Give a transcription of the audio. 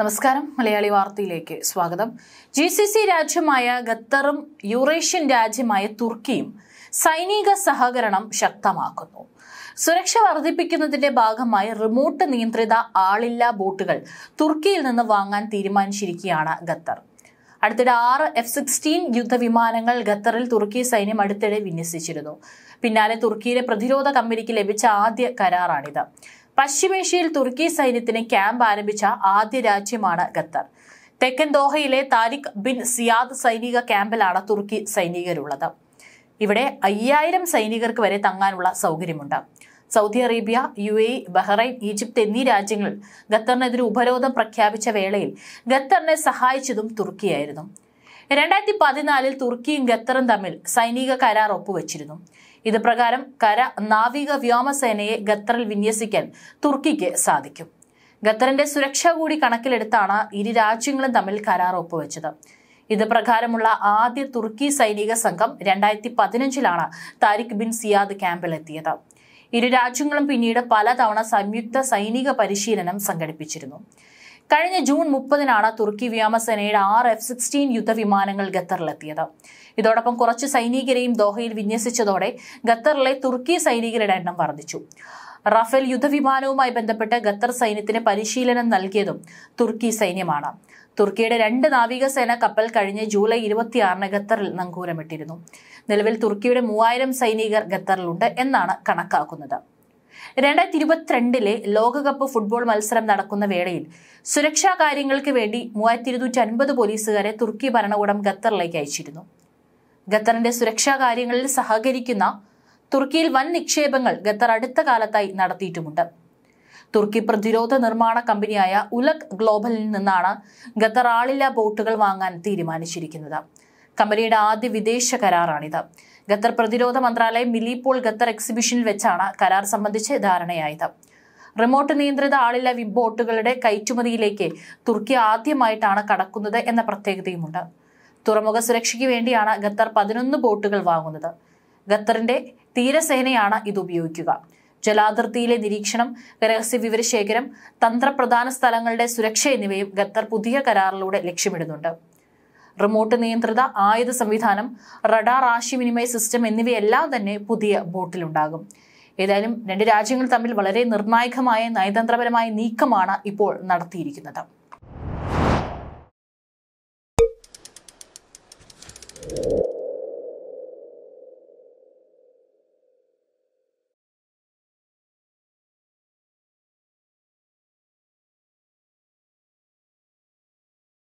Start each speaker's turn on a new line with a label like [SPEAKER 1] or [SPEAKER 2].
[SPEAKER 1] നമസ്കാരം മലയാളി വാർത്തയിലേക്ക് സ്വാഗതം ജി സി സി രാജ്യമായ ഖത്തറും യൂറേഷ്യൻ രാജ്യമായ തുർക്കിയും സൈനിക സഹകരണം ശക്തമാക്കുന്നു സുരക്ഷ വർദ്ധിപ്പിക്കുന്നതിന്റെ ഭാഗമായി റിമോട്ട് നിയന്ത്രിത ആളില്ലാ ബോട്ടുകൾ തുർക്കിയിൽ നിന്ന് വാങ്ങാൻ തീരുമാനിച്ചിരിക്കുകയാണ് ഖത്തർ അടുത്തിടെ ആറ് എഫ് സിക്സ്റ്റീൻ യുദ്ധവിമാനങ്ങൾ ഖത്തറിൽ തുർക്കി സൈന്യം അടുത്തിടെ വിന്യസിച്ചിരുന്നു പിന്നാലെ തുർക്കിയിലെ പ്രതിരോധ കമ്പനിക്ക് ലഭിച്ച ആദ്യ കരാറാണിത് പശ്ചിമേഷ്യയിൽ തുർക്കി സൈന്യത്തിന് ക്യാമ്പ് ആരംഭിച്ച ആദ്യ രാജ്യമാണ് ഖത്തർ തെക്കൻ ദോഹയിലെ താരിഖ് ബിൻ സിയാദ് സൈനിക ക്യാമ്പിലാണ് തുർക്കി സൈനികരുള്ളത് ഇവിടെ അയ്യായിരം സൈനികർക്ക് വരെ തങ്ങാനുള്ള സൗകര്യമുണ്ട് Saudi Arabia U A Bahrain Egypt എന്നീ രാജ്യങ്ങൾ ഖത്തറിനെതിരെ ഉപരോധം പ്രഖ്യാപിച്ച വേളയിൽ ഖത്തറിനെ സഹായിച്ചതും തുർക്കിയായിരുന്നു രണ്ടായിരത്തി പതിനാലിൽ തുർക്കിയും ഖത്തറും തമ്മിൽ സൈനിക കരാർ ഒപ്പുവച്ചിരുന്നു ഇത് പ്രകാരം കര നാവിക വ്യോമസേനയെ ഖത്തറിൽ വിന്യസിക്കാൻ തുർക്കിക്ക് സാധിക്കും ഖത്തറിന്റെ സുരക്ഷ കൂടി കണക്കിലെടുത്താണ് ഇരു രാജ്യങ്ങളും തമ്മിൽ കരാർ ഒപ്പുവെച്ചത് ഇത് പ്രകാരമുള്ള ആദ്യ തുർക്കി സൈനിക സംഘം രണ്ടായിരത്തി പതിനഞ്ചിലാണ് താരിഖ് ബിൻ സിയാദ് ക്യാമ്പിലെത്തിയത് ഇരു രാജ്യങ്ങളും പിന്നീട് പലതവണ സംയുക്ത സൈനിക പരിശീലനം സംഘടിപ്പിച്ചിരുന്നു കഴിഞ്ഞ ജൂൺ മുപ്പതിനാണ് തുർക്കി വ്യോമസേനയുടെ ആറ് എഫ് സിക്സ്റ്റീൻ യുദ്ധവിമാനങ്ങൾ ഖത്തറിലെത്തിയത് ഇതോടൊപ്പം കുറച്ച് സൈനികരെയും ദോഹയിൽ വിന്യസിച്ചതോടെ ഖത്തറിലെ തുർക്കി സൈനികരുടെ എണ്ണം വർദ്ധിച്ചു റഫേൽ യുദ്ധവിമാനവുമായി ബന്ധപ്പെട്ട് ഖത്തർ സൈന്യത്തിന് പരിശീലനം നൽകിയതും തുർക്കി സൈന്യമാണ് തുർക്കിയുടെ രണ്ട് നാവികസേന കപ്പൽ കഴിഞ്ഞ ജൂലൈ ഇരുപത്തിയാറിന് ഖത്തറിൽ നങ്കൂരമിട്ടിരുന്നു നിലവിൽ തുർക്കിയുടെ മൂവായിരം സൈനികർ ഖത്തറിലുണ്ട് എന്നാണ് കണക്കാക്കുന്നത് രണ്ടായിരത്തി ഇരുപത്തിരണ്ടിലെ ലോകകപ്പ് ഫുട്ബോൾ മത്സരം നടക്കുന്ന വേളയിൽ സുരക്ഷാ കാര്യങ്ങൾക്ക് വേണ്ടി മൂവായിരത്തി ഇരുന്നൂറ്റി അൻപത് പോലീസുകാരെ തുർക്കി ഭരണകൂടം ഖത്തറിലേക്ക് അയച്ചിരുന്നു ഖത്തറിന്റെ സുരക്ഷാ കാര്യങ്ങളിൽ സഹകരിക്കുന്ന തുർക്കിയിൽ വൻ നിക്ഷേപങ്ങൾ ഖത്തർ അടുത്ത കാലത്തായി നടത്തിയിട്ടുമുണ്ട് തുർക്കി പ്രതിരോധ നിർമ്മാണ കമ്പനിയായ ഉലക് ഗ്ലോബലിൽ നിന്നാണ് ഖത്തർ ആളില്ല ബോട്ടുകൾ വാങ്ങാൻ തീരുമാനിച്ചിരിക്കുന്നത് കമ്പനിയുടെ ആദ്യ വിദേശ കരാറാണിത് ഖത്തർ പ്രതിരോധ മന്ത്രാലയം മിലിപോൾ ഖത്തർ എക്സിബിഷനിൽ വെച്ചാണ് കരാർ സംബന്ധിച്ച് ധാരണയായത് റിമോട്ട് നിയന്ത്രിത ആളില്ല ബോട്ടുകളുടെ കയറ്റുമതിയിലേക്ക് തുർക്കി ആദ്യമായിട്ടാണ് കടക്കുന്നത് എന്ന പ്രത്യേകതയുമുണ്ട് തുറമുഖ സുരക്ഷയ്ക്ക് വേണ്ടിയാണ് ഖത്തർ പതിനൊന്ന് ബോട്ടുകൾ വാങ്ങുന്നത് ഖത്തറിന്റെ തീരസേനയാണ് ഇത് ഉപയോഗിക്കുക ജലാതിർത്തിയിലെ നിരീക്ഷണം രഹസ്യ വിവരശേഖരം തന്ത്രപ്രധാന സ്ഥലങ്ങളുടെ സുരക്ഷ എന്നിവയും ഖത്തർ പുതിയ കരാറിലൂടെ ലക്ഷ്യമിടുന്നുണ്ട് റിമോട്ട് നിയന്ത്രിത ആയുധ സംവിധാനം റഡാർ ആശയവിനിമയ സിസ്റ്റം എന്നിവയെല്ലാം തന്നെ പുതിയ ബോട്ടിലുണ്ടാകും ഏതായാലും രണ്ട് രാജ്യങ്ങൾ തമ്മിൽ വളരെ നിർണായകമായ നയതന്ത്രപരമായ നീക്കമാണ് ഇപ്പോൾ നടത്തിയിരിക്കുന്നത്